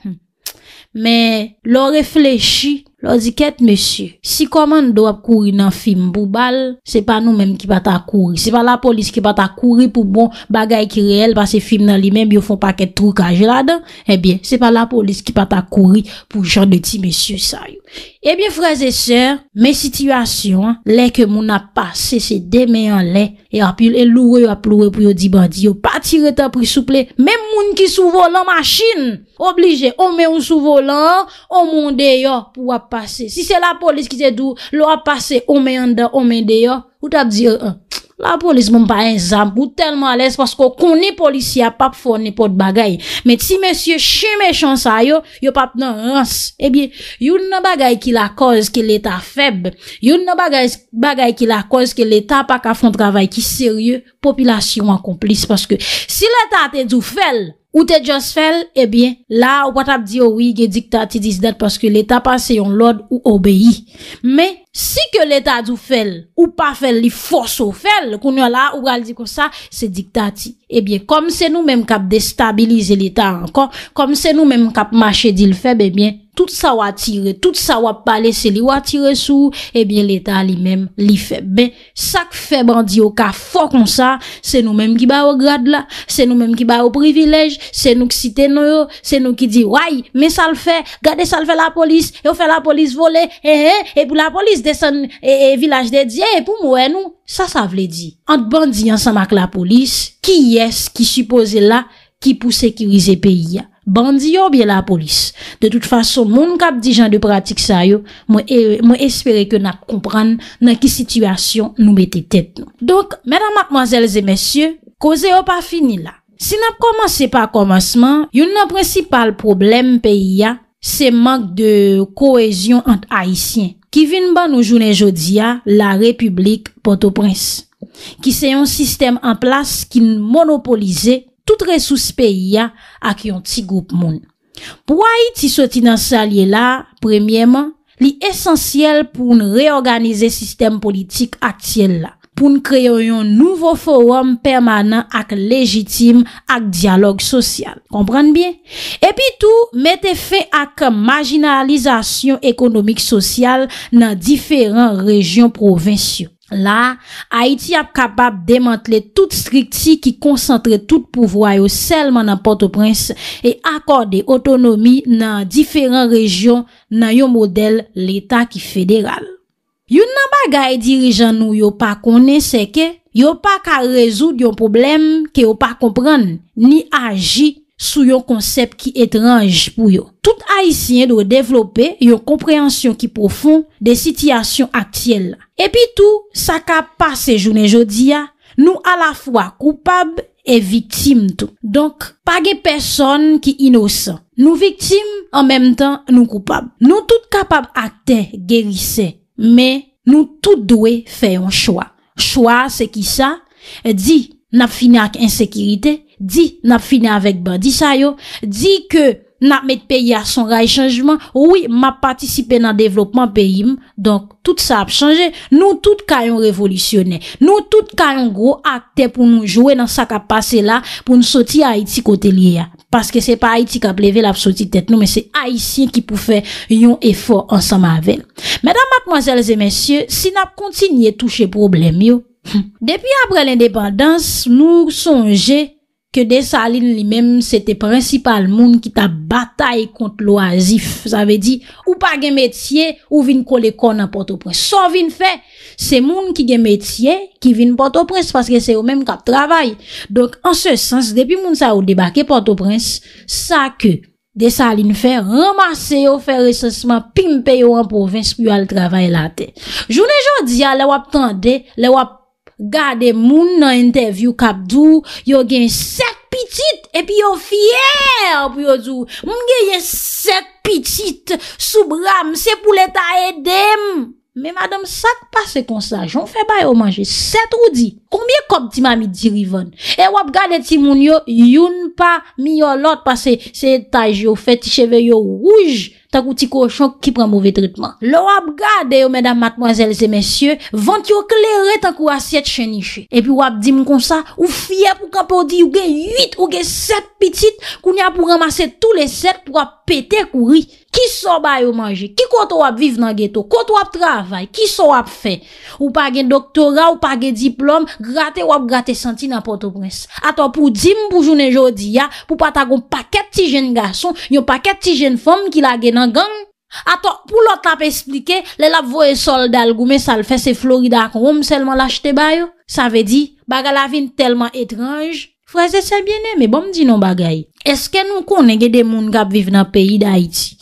Men lo reflechi, Lo ziket, mesye, si koman nou ap kouri nan film bou bal, se pa nou menm ki pata kouri. Se pa la polis ki pata kouri pou bon bagay ki reel pa se film nan li menm yo fon paket troukaj la den. Eh Ebyen, se pa la polis ki pata kouri pou jan de ti mesye sa yon. Ebyen, fraze se, men situasyon, le ke moun ap pase se demeyan le, e ap yon e louwe yon ap louwe pou yon di bandi yon patire tan pri souple, men moun ki sou volan machine. Oblije, ome yon sou volan, ome yon deyo pou ap pase. Si se la polis ki te dou, lo ap pase, ome yon da, ome deyo, ou tap dire, euh, euh, la polis moun pa en zam, ou telman ales, pasko koni polis ya pap fon, ne pot bagay. Met si monsye cheme chansa yo, yo pap nan ans. Ebi, eh yon nan bagay ki la koz, ke l'Etat feb. Yon nan bagay ki la koz, ke l'Etat pa ka fon travay ki serye, populasyon akomplis. Paske, si l'Etat te dou fel, Ou te djos fel, ebyen, eh la ou patap di yo oh wige diktati dis det paske l'Etat pa se yon lod ou obeyi. Me, si ke l'Etat ou fel, ou pa fel li foso fel, koun yo la ou gal di ko sa, se diktati. Ebyen, eh kom se nou menm kap destabilize l'Etat ankon, kom se nou menm kap mache dil feb, ebyen, eh Tout sa wap tire, tout sa wap pale se li wap tire sou, ebyen eh l'Etat li mem li febe. Sak febe an di yo ka fok kon sa, se nou mem ki bayo grad la, se nou mem ki bayo privilej, se nou ki site no yo, se nou ki di way, me sa l fe, gade sa l fe la polis, yo fe la polis vole, ehe, e eh, pou la polis de san, e e vilaj de di, e e pou mwen ou, sa sa vle di. Ante bandi an sa mak la polis, ki yes ki suppose la ki pou sekirize peyi ya? Bandi yo bye la polis. De tout fason, moun kap di jan de pratik sa yo, mwen e, espere ke nak kompran nan ki situasyon nou bete tet nou. Donk, mèdame ak mazelze mèsyo, koze yo pa fini la. Si nap komanse pa komanseman, yon nan prensipal problem peyi ya, se mank de kohezyon ant aisyen. Ki vin ban nou jounen jodi ya, la republik potoprens. Ki se yon sistem an plas ki monopolize Tout resous peyi ya ak yon ti goup moun. Pwa yi ti soti nan sa liye la, premieman, li esensyel pou nou reorganize sistem politik ak tiyen la. Poun kreyon yon nouvo forum permanent ak legitim ak dialog sosyal. Kompran bien? E pi tou, mette fe ak majinalizasyon ekonomik sosyal nan diferan rejyon provensyon. La, Haiti ap kapab demantle tout strikti ki konsantre tout pouvwa yo selman nan Port-au-Prince e akorde otonomi nan diferent rejyon nan yo model l'Etat ki federal. Yo nan bagay dirijan nou yo pa konen seke, yo pa ka rezoud yon poublem ke yo pa kompran ni aji sou yon konsept ki etranj pou yo. Tout haisyen do devlope yon komprehansyon ki profoun de sitiyasyon aktiyel la. Epi tou, sa ka pase jounen jodi ya, nou a la fwa koupab e viktim tou. Donk, pa ge person ki inosan. Nou viktim, an menm tan nou koupab. Nou tout kapab akte gerise, men nou tout dwe fe yon chwa. Chwa se ki sa, di nap finak insekirite, Di nap finè avèk ba, di sa yo. Di ke nap met peyi a son ray chanjman. Ouwi, map patisipe nan devlopman peyim. Donk, tout sa ap chanje. Nou tout kayon revolisyonè. Nou tout kayon gro akte pou nou jwè nan sa kap pase la. Pou nou soti Haiti kote li ya. Paske se pa Haiti kap leve la ap soti tet nou. Men se Haitien ki pou fè yon efor ansama avè. Mèdam akmwazèl zè mèsyè, si nap kontinye touche problem yo. Depi apre l'indépandans, nou sonje... ke desaline li menm sete prinsipal moun ki ta batay kont l'oazif. Zave di, ou pa gen metye, ou vin kole kon an Port-au-Prince. Son vin fe, se moun ki gen metye, ki vin Port-au-Prince, paske se yo menm kap travay. Donk, an se sens, depi moun sa ou debake Port-au-Prince, sa ke desaline fe, ramase yo, fe resesman, pimpe yo an provins pou yo al travay late. Jounen jodi ya, le wap tande, le wap, Gade moun nan enteviw kapdou, yo gen sek pitit epi yo fiyer api yo dou. Moun gen ye sek pitit, soubra mse pou leta edem. Me madam sak pa se konsa, joun fe bayo manje, set roudi, koumye koptima mi dirivan. E wap gade ti moun yo youn pa, mi yo lot pa se taj yo feti cheve yo rouj. tant petit cochon qui prend mauvais traitement. a gade, mesdames, mademoiselles et messieurs, vente yo clairé tant qu'on assiette cheniche. Et puis, wap dit, comme ça, ou fier pour campo di, ou gen huit ou gen sept petites, qu'on y a pour ramasser tous les sept pour péter courir. Ki so bayo manje? Ki koto wap vive nan geto? Koto wap travay? Ki so wap fe? Ou pa gen doktora? Ou pa gen diplom? Grate wap gratesanti nan pote brese? Ato pou dim pou jounen jodi ya? Pou pata goun paket ti jen garson? Yon paket ti jen fom ki lage nan gang? Ato pou lot ap esplike? Le lap voye soldal goume sal fese Florida akon rom selman lachte bayo? Sa ve di? Bagal avin telman etranj? Fraze se biene me bom di non bagay? Eske nou konen ge demoun gap vive nan peyi da iti?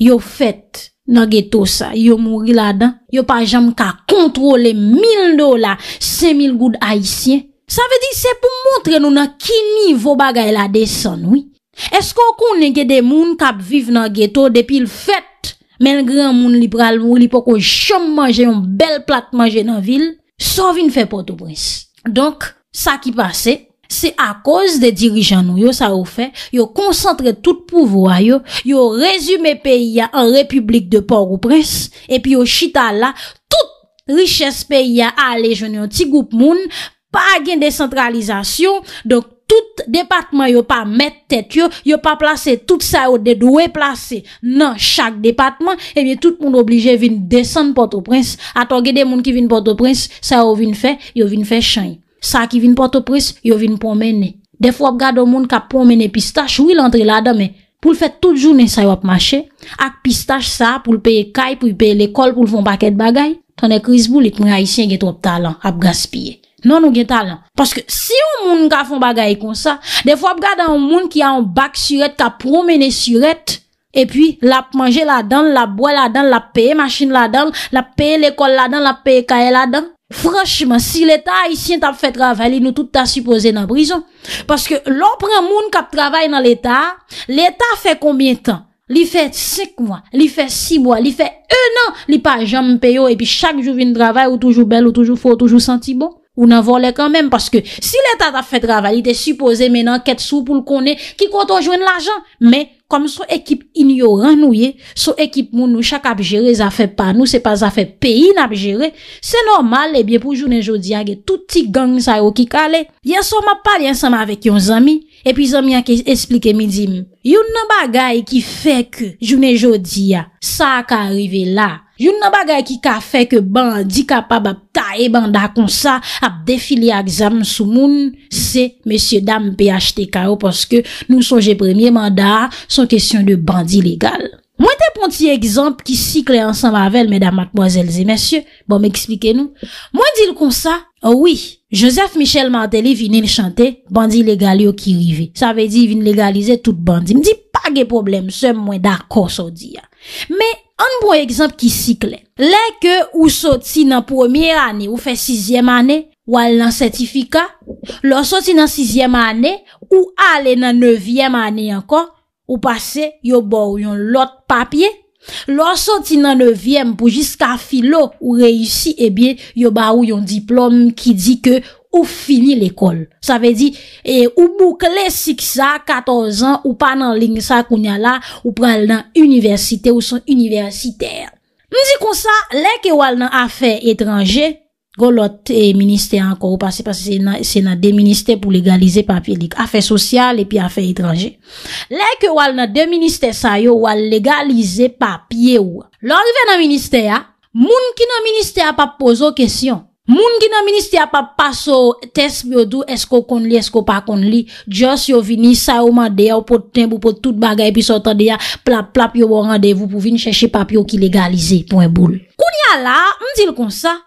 Yo fèt nan ghetto sa, yo mouri la dan, yo pa jam ka kontrole 1000 dola, 5000 goud aisyen. Sa ve di se pou montre nou nan ki nivou bagay la desen, oui. Esko konen gede moun kap viv nan ghetto depil fèt, men gran moun liberal mouri poko jom manje yon bel plat manje nan vil, sa vin fe poto bris. Donk, sa ki pase... Se a koz de dirijan nou yo sa ou fe, yo konsantre tout pouvo a yo, yo rezume peyi a an republik de Port-au-Prince, epi yo chita la, tout richesse peyi a ale jouni an ti goup moun, pa gen descentralizasyon, donk tout depatman yo pa mette tet yo, yo pa plase tout sa ou de dwe plase nan chak depatman, epi tout moun oblije vin desen Port-au-Prince, atongi de moun ki vin Port-au-Prince, sa ou vin fe, yo vin fe chanye. Sa ki vin porto pres, yo vin promene. Defo ap gade ou moun ka promene pistache, ou il antre la dame, pou l fè tout jounen sa yo ap mache, ak pistache sa pou l peye kay, pou l peye l ekol, pou l fon paket bagay, ton e kriz bou lit mwen haisyen ge trop talan, ap gaspye. Non ou gen talan. Paske si ou moun ka fon bagay kon sa, defo ap gade ou moun ki an bak suret, ka promene suret, epi la ap manje la dan, la ap boye la dan, la ap peye maschine la dan, la ap peye l ekol la dan, la ap peye kaye la dan. Franchement, si l'État haïtien t'a fait travailler, nous tout t'a supposé dans prison. Parce que l'on prend moun qui travaille dans l'État, l'État fait combien de temps? Il fait 5 mois, il fait 6 mois, il fait 1 an, li pas jamais payé, et puis chaque jour vient travail, ou toujours belle, ou toujours faux, toujours senti bon. Ou n'en volait quand même, parce que si l'État t'a fait travail, il est supposé maintenant 4 sous pour le connaître, qui compte de l'argent. Mais, kom sou ekip inyo ran nou ye, sou ekip moun nou chak ap jere zafep pa, nou se pa zafep peyi nap jere, se normal ebyen pou jounen jodi agye, touti gang sa yo ki kale, yon sou ma pal yon sama avek yon zami, Epi zan mi a ke esplike mi dim, yon nan bagay ki fek jounen jodi ya, sa ka arrive la. Yon nan bagay ki ka fek bandi ka pa bap tae banda kon sa ap defile a gzam sou moun, se monsye dam pe achete ka yo poske nou sonje premye manda son kesyon de bandi legal. Mwen te pon ti egzamp ki si kre ansan mavel mwen dam matmozelze monsye, bon m eksplike nou. Mwen dil kon sa, oh oui. Josef Michel Martelly vine chante, bandi legal yo ki rive. Sa ve di vine legalize tout bandi. Mdi pa ge problem se mwen da koso di ya. Me, an bon ekzamp ki si kle. Le ke ou soti nan pwemye ane, ou fe 6e ane, wale nan sertifika. Lo soti nan 6e ane, ou ale nan 9e ane ane anko, ou pase yo bor yon lot papye. Lo soti nan 9e pou jiska filo ou reysi e bie yo ba ou yon diplom ki di ke ou fini l'ekol. Sa ve di e, ou bou klesik sa 14 an ou pa nan ling sa koun ya la ou pral nan universite ou san universiter. Mizi kon sa, leke wal nan afer etranje... Gon lote eh, minister anko ou pasi Pase se nan de minister pou legalize papye dik Afè sosyal epi afè itranje Lè ke wal nan de minister sa yo Wal legalize papye ou Lòl ve nan minister ya Moun ki nan minister a pa pozo kesyon Moun ki nan minister a pa paso Tesm yo do esko kon li esko pa kon li Djos yo vini sa yo mande ya Ou pot tenbo pot tout bagay Pi sotan de ya Pla plap yo wò randevou Pou vin chèche papyo ki legalize Pon e boule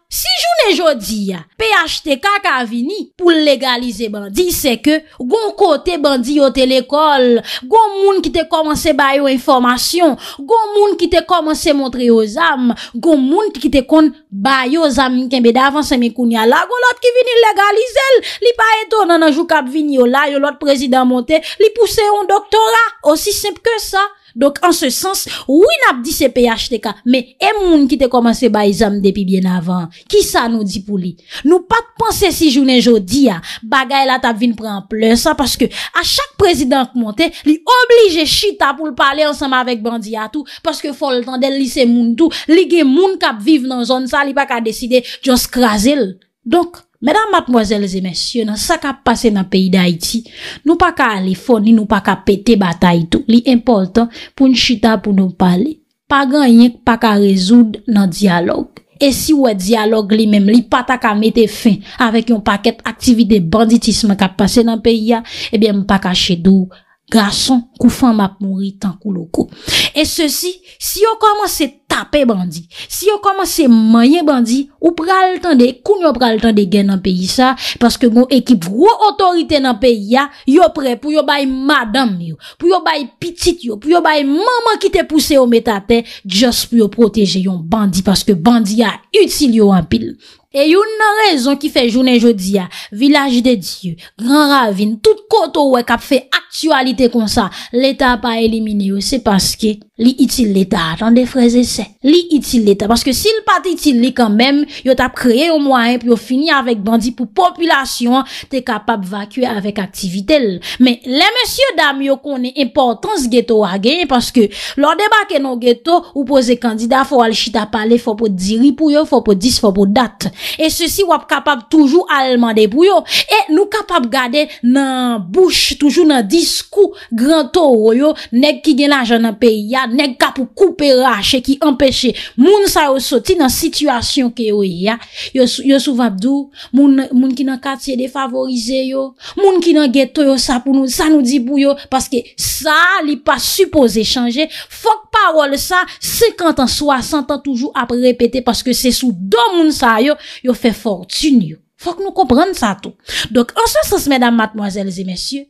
Si joun e jodi, PHTK ka avini pou legalize bandi, se ke gon kote bandi yo telekol, gon moun ki te komanse bayo informasyon, gon moun ki te komanse montre yo zam, gon moun ki te kon bayo zam mken beda avanse mwen koun ya la, gon lot ki vini legalize l, li pa eto nan anjou kap vini yo la, yo lot prezident monte, li puse yon doktora, osi semp ke sa. Donk an se sens, woui nap di se PHTK, me e moun ki te komanse ba izam depi bien avan. Ki sa nou di pou li? Nou pat panse si jounen jodi ya, bagay la tap vin pran plen sa, paske a chak prezident monte, li oblige chita pou l pale ansama vek bandi atou, paske foltandel li se moun tou, li gen moun kap viv nan zon sa, li pa ka deside jons krasel. Donk, Mèdam matmwazèl zè mèsyè nan sa ka pase nan peyi da iti, nou pa ka alifon ni nou pa ka pete batay tou. Li important pou njita pou nou pale. Pa ganyen pa ka rezoud nan diyalog. E si wè diyalog li mèm li pa ta ka mette fin avèk yon paket aktivite banditisme ka pase nan peyi ya, ebyen eh mou pa ka chedou. Gason kou fan map mounri tankou lo kou. E sosi, si yo komanse tape bandi, si yo komanse manyen bandi, ou pral tande, kou nyo pral tande gen nan peyi sa, paske goun ekip vrou otorite nan peyi ya, yo pre pou yo bay madam yo, pou yo bay pitit yo, pou yo bay maman ki te puse yo metate, just pou yo proteje yon bandi, paske bandi ya utili yo an pil. E yon nan rezon ki fe jounen jodi ya, vilaj de Diyo, gran ravine, tout, koto wè kap fè aktualite kon sa, l'Etat pa elimine yo, se paske li itil l'Etat, tan de freze se, li itil l'Etat, paske si l'pat itil li kanmèm, yo tap kreye yo mwaen, pi yo fini avèk bandi pou populasyon, te kapap vakye avèk aktivitel. Men, lè mèsyè dam yo konè importans geto wè genye, paske lò de bakè nou geto, ou pose kandida fò wè lè chita pale, fò pou diri pou yo, fò pou dis, fò pou dat. E sèsi wè kapap toujou alman de pou yo. E nou kapap gade nan Bouch toujou nan diskou Gran to ou yo Neg ki gen la janan pe ya Neg ka pou koupe rache ki empèche Moun sa yo soti nan situasyon ke yo ya Yo sou Vabdou Moun ki nan katye defavorize yo Moun ki nan geto yo sa pou nou Sa nou di bou yo Paske sa li pa suppose chanje Fok parol sa 50 an 60 an toujou ap repete Paske se sou do moun sa yo Yo fe fortune yo Fok nou kompren sa tou. Dok, anse se se medan matmoazelze mesye,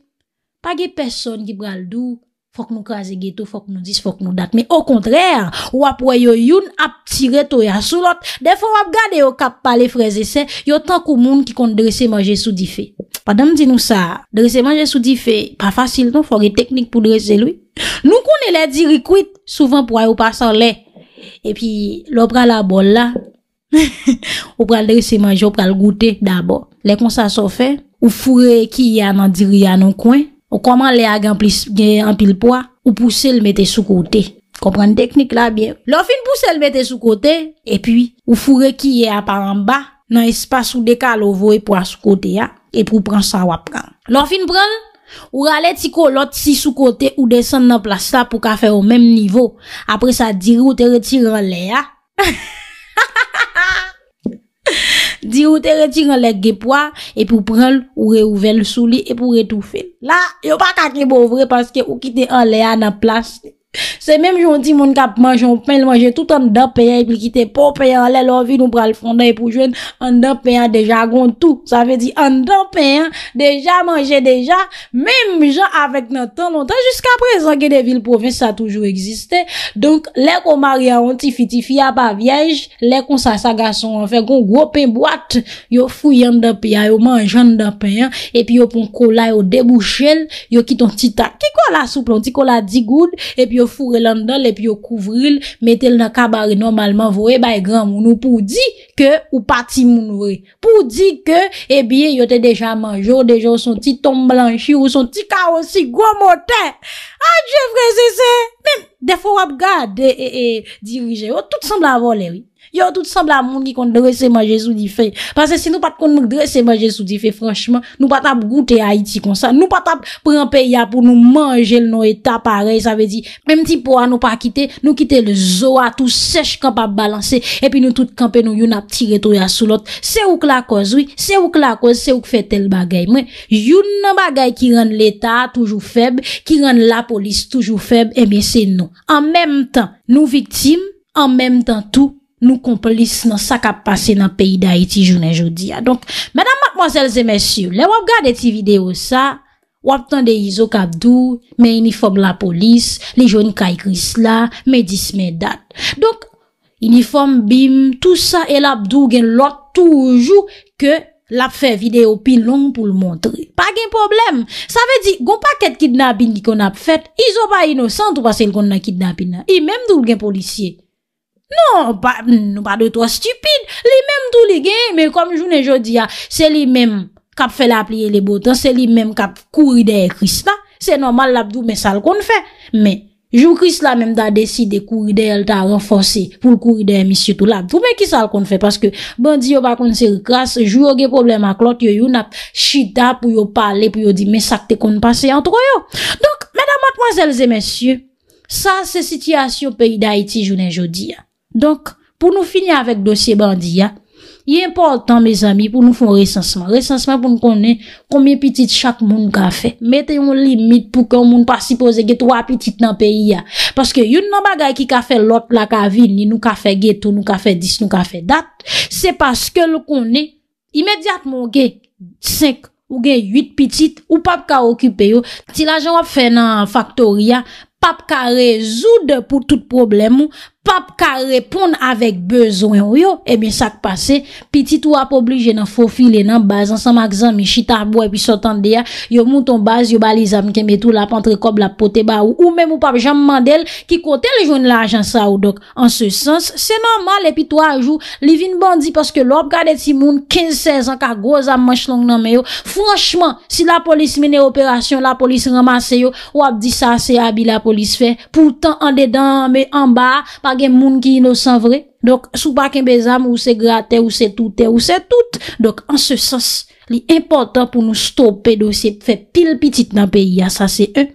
pa ge peson ki bral dou, fok nou kaze ge tou, fok nou dis, fok nou dat. Me o kontrè, wap wè yo youn ap tire tou ya sou lot, defo wap gade yo kap pale freze se, yo tankou moun ki kont dresè manje sou di fe. Padam di nou sa, dresè manje sou di fe, pa fasil ton, fok e teknik pou dresè lwi. Nou kon e lè di rikwit, souvan pou wè yo pasan lè. E pi, lò pralabol la, Ou pral dere se manje ou pral goute d'abor Lè kon sa so fè Ou fure ki yè nan diri yè nan kwen Ou koman lè yè anpil pwa Ou puse l mette sou kote Kompran teknik la bie Lò fin puse l mette sou kote E pi ou fure ki yè a par an ba Nan espas ou dekal ou vowe pou a sou kote ya E pou pran sa wap pran Lò fin pran Ou rale tiko lot si sou kote ou desen nan plasta Pou ka fè ou menm nivou Apre sa diri ou te retire an lè ya Ahahah Ha ha ha ha ha! Di ou te reti an lek gepwa, e pou pren l, ou re ouvel sou li, e pou retoufe. La, yo pa kake bo vre, paske ou kite an le a nan plas. se mèm joun ti moun kap manjoun pen, manjè tout an da pen, yon pli ki te pou pen, alè lò vi nou pral fonday pou jwen an da pen, deja goun tou sa ve di an da pen, deja manjè deja, mèm joun avèk nan tan lontan, jiska prezant gen de vil poven, sa toujou eksiste donk lèk ou maria an ti fiti fi ap avyèj, lèk ou sa sa gason an fèk ou gwo pen boat yon fuy an da pen, yon manjoun an da pen, epi yon pon kola yon debouchel, yon kiton ti tak ki kola souplon, ti kola digoud, epi yon fure lan dan le pi yo kouvril metel nan kabari normalman vwe bay gran moun ou pou di ke ou pati moun vwe pou di ke e eh bie yo te deja manjou deja ou son ti tom blanchi ou son ti karonsi gwa moten adje freze se defo wap gade e dirije ou oh, tout sembla avon leri Yo, tout semb la moun ki kont drese maje sou di fe. Pase si nou pat kont mouk drese maje sou di fe, franchman, nou pat ap goute Haiti kon sa. Nou pat ap prempè ya pou nou manje l nou etat parey. Sa ve di, mèm ti pou an nou pa kite, nou kite le zoa tou sech kamp ap balanse. E pi nou tout kampe nou yon ap tire to ya sou lot. Se ou k la koz, oui. Se ou k la koz, se ou k fe tel bagay. Mwen, yon nan bagay ki rend l etat toujou feb, ki rend la polis toujou feb, e eh mwen se nou. An mèm tan nou viktim, an mèm tan tou, Nou kon polis nan sak ap pase nan peyi da iti jounen joudiya. Donk, mèdam matmozèl zè mèsyou, lè wap gade ti video sa, wap tan de izo ka abdou, mè uniform la polis, li jouni ka ikris la, mè dis mè dat. Donk, uniform bim, tout sa el apdou gen lot toujou ke l ap fè video pi long pou l montre. Pa gen problem, sa vè di, goun pa ket kidnabin ki kon ap fèt, izo pa inosant ou pas el kon na kidnabin. I mèm doul gen polisye. Non, nou pa de to stupide. Li menm tou li gen, men kom jounen jodi ya, se li menm kap fe la plie le botan, se li menm kap kou rideye kris la, se normal labdou men sal kon fè. Men, joun kris la menm ta deside kou rideye, el ta renforsi pou kou rideye misyu tou labdou, men ki sal kon fè, paske bandi yo bakon se rikras, jou yo ge problem aklot, yo yo nap chida pou yo pale, pou yo di men sakte kon pase yon tro yo. Donk, menam akmwazelze mensyu, sa se sityasyon peyi da iti jounen jodi ya. Donk, pou nou finye avèk dosye bandiya, yè important, mèz amy, pou nou fon resansman. Ransansman pou nou konè koumyè pitit chak moun ka fè. Mète yon limit pou kè moun pa sipose gètou apitit nan peyi ya. Paske yon nan bagay ki ka fè lot la ka vin, ni nou ka fè gètou, nou ka fè dis, nou ka fè dat, se paske lou konè imèdiat moun gè 5 ou gè 8 pitit, ou pap ka okype yo, ti la jen wap fè nan faktoria, pap ka rezoud pou tout problemou, pap ka repon avèk bezwen yo, ebyen eh sak pase, pitit ou ap oblije nan fofile nan bazan san mak zan mi chita aboy pi sotan deya yo mouton baz, yo balizam kemetou la pantre kob la pote ba ou ou mèm ou pap jan mandel ki kote le joun la ajan sa ou dok. An se sens, se nan mal epi to a jou, li vin bandi paske lop gade ti moun 15-16 an ka goz am manch long nan me yo. Franchman, si la polis mene operasyon la polis ramase yo, ou ap di sa se abi la polis fe, poutan an dedan me an ba, pa gen moun ki inosan vre sou pa ken bezam ou se grater ou se touter ou se tout, dok an se sens li important pou nou stoper dosye fe pil pitit nan peyi a sa se e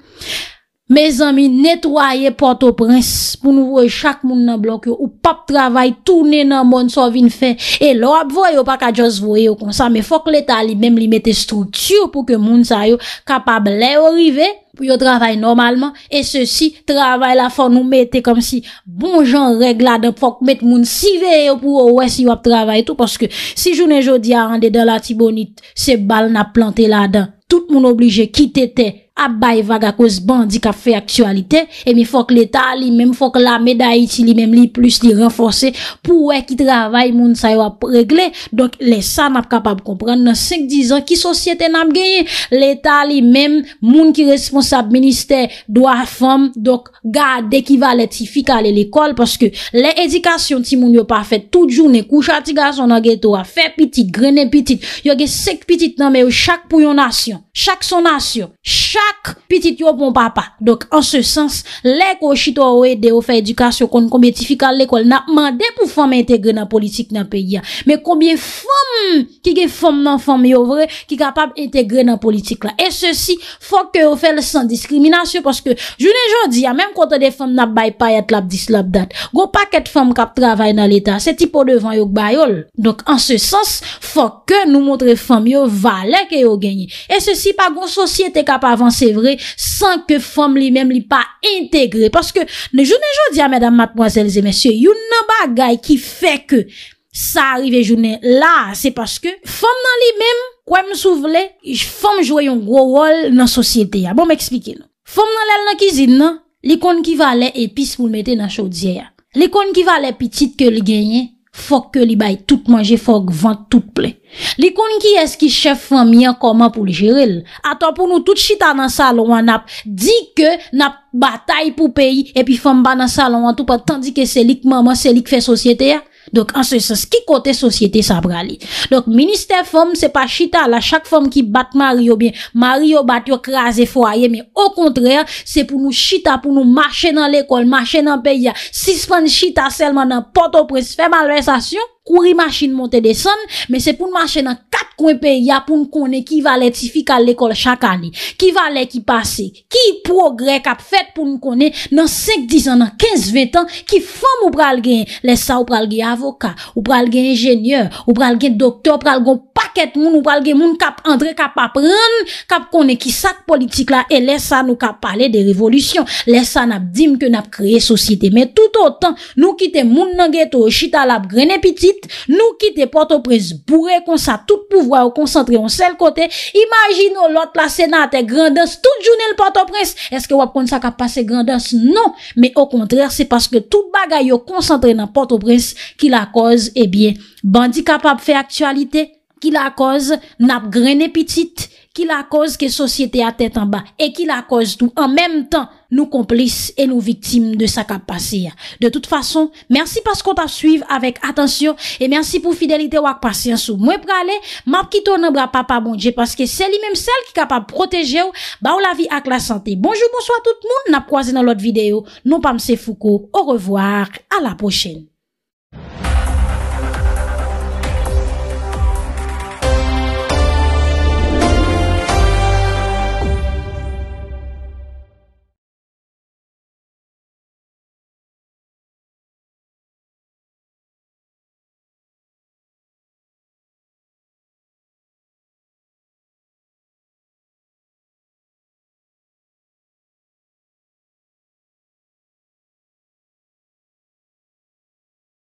mezami netwaye porto prins pou nou vre chak moun nan blok yo ou pap travay toune nan moun sovin fe e lop voyo pa ka jos voyo kon sa me fok leta li mem li mette stoutu pou ke moun sa yo kapab le yo rive pou yo travay normalman e se si travay la fon nou mette kom si bon jan reg la de pok met moun sive yo pou wè si wap travay tout poske si jounen jodi a rande de la tibonit se bal na plante la den tout moun oblige kitete Abay vaga koz ban di ka fe aktualite, e mi fok l'Etat li, mèm fok la meday iti li, mèm li plus li renforse, pou wè ki travay moun sa yo ap regle, donk le sa nap kapab kompren, nan sek dizan ki sosyete nap genye, l'Etat li mèm, moun ki responsab minister, do a fom, donk ga dekivalet ifika le l'ekol, paske le edikasyon ti moun yo pa fet, tout jounen koucha ti ga sonan ge, tou a fe pitit, grenen pitit, yo ge sek pitit nan me yo chak pou yon asyon, chak sonasyon, chaksonasyon, chak pitit yo bon papa. Dok, an se sens, lèk ou chito ou edè ou fè edukasyon kon kon betifikal lèkol nan mandè pou fòm integre nan politik nan peyi ya. Mè konbyè fòm ki ge fòm nan fòm yo vre ki kapab integre nan politik la. E se si, fòk ke ou fè lè san diskriminasyon porske, jounè jò di ya, mèm kontè de fòm nan bay payet lap dis lap dat. Gò pa ket fòm kap travay nan l'Etat, se ti po devan yòk bayol. Dok, an se sens, fòk ke nou montre fòm yo valè ke yo genye. E se si, pa gò sosye te kap Vansè vre, san ke fòm li mèm li pa integre. Paske nou jounen joudia, mèdam, matmoazèlzè, mèsyè, yon nan bagay ki fè ke sa arrive jounen la, se paske fòm nan li mèm, kwa m sou vle, fòm jouè yon gro rol nan sosyete ya. Bon m ekspike nou. Fòm nan lèl nan kizid nan, likon ki va lè epis pou mète nan joudia ya. Likon ki va lè pitit ke lè genyen, Fok ke li bay tout manje, fok vant tout ple. Li kon ki eski chef fwa mi an koman pou li jirel? Ato pou nou tout chita nan salon an ap, di ke nap batay pou peyi, epi fwa mba nan salon an tou pa, tandi ke selik maman, selik fey sosyete ya? Donk an se se se ki kote sosyete sa prali Donk minister fom se pa chita la Chak fom ki bat Mario Mario bat yo kras e fo a ye Me o kontre ya se pou nou chita Pou nou mache nan l'ekol Mache nan pe ya 6 fan chita selman nan poto pres Fè malve sa syon Kouri machin montè desan Mè se pou n'mache nan kat kwen pe Ya pou n'kone ki valè tifikal l'ekol chakani Ki valè ki pase Ki progre kap fèt pou n'kone Nan 5, 10 an, 15, 20 an Ki fòm ou pral gen Lè sa ou pral gen avoka Ou pral gen enjènyèr Ou pral gen doktor Ou pral gen pakèt moun Ou pral gen moun kap andre kap apren Kap kone ki sak politik la E lè sa nou kap pale de revolutyon Lè sa nap dim ke nap kreye sosyete Mè tout otan Nou kite moun nan gen to Chitalap grenè piti Nou kite Port-au-Prince bourè kon sa tout pouvwa ou konsantre yon sel kote, imagino lot la senate grandens non. tout jounel Port-au-Prince. Eske wap kon sa kap pase grandens? Non, me o kontrèr se paske tout bagay yo konsantre nan Port-au-Prince ki la koz, ebyen, eh bandi kapap fe aktualite ki la koz nap gren epitit. Ki la koz ke sosyete a tet an ba E ki la koz tou an menm tan Nou komplis e nou viktim de sa kap pasir De tout fason, mersi pas kon ta suiv Awek atensyon E mersi pou fidelite wak pasir sou Mwen prale, map ki ton an bra pa pa moun Je paske seli menm sel ki kap ap proteje ou bon Ba ou la vi ak la sante Bonjou, bonsoit tout moun, nap kwaze nan lot videyo Non pa mse fouko, ou revoar A la pochene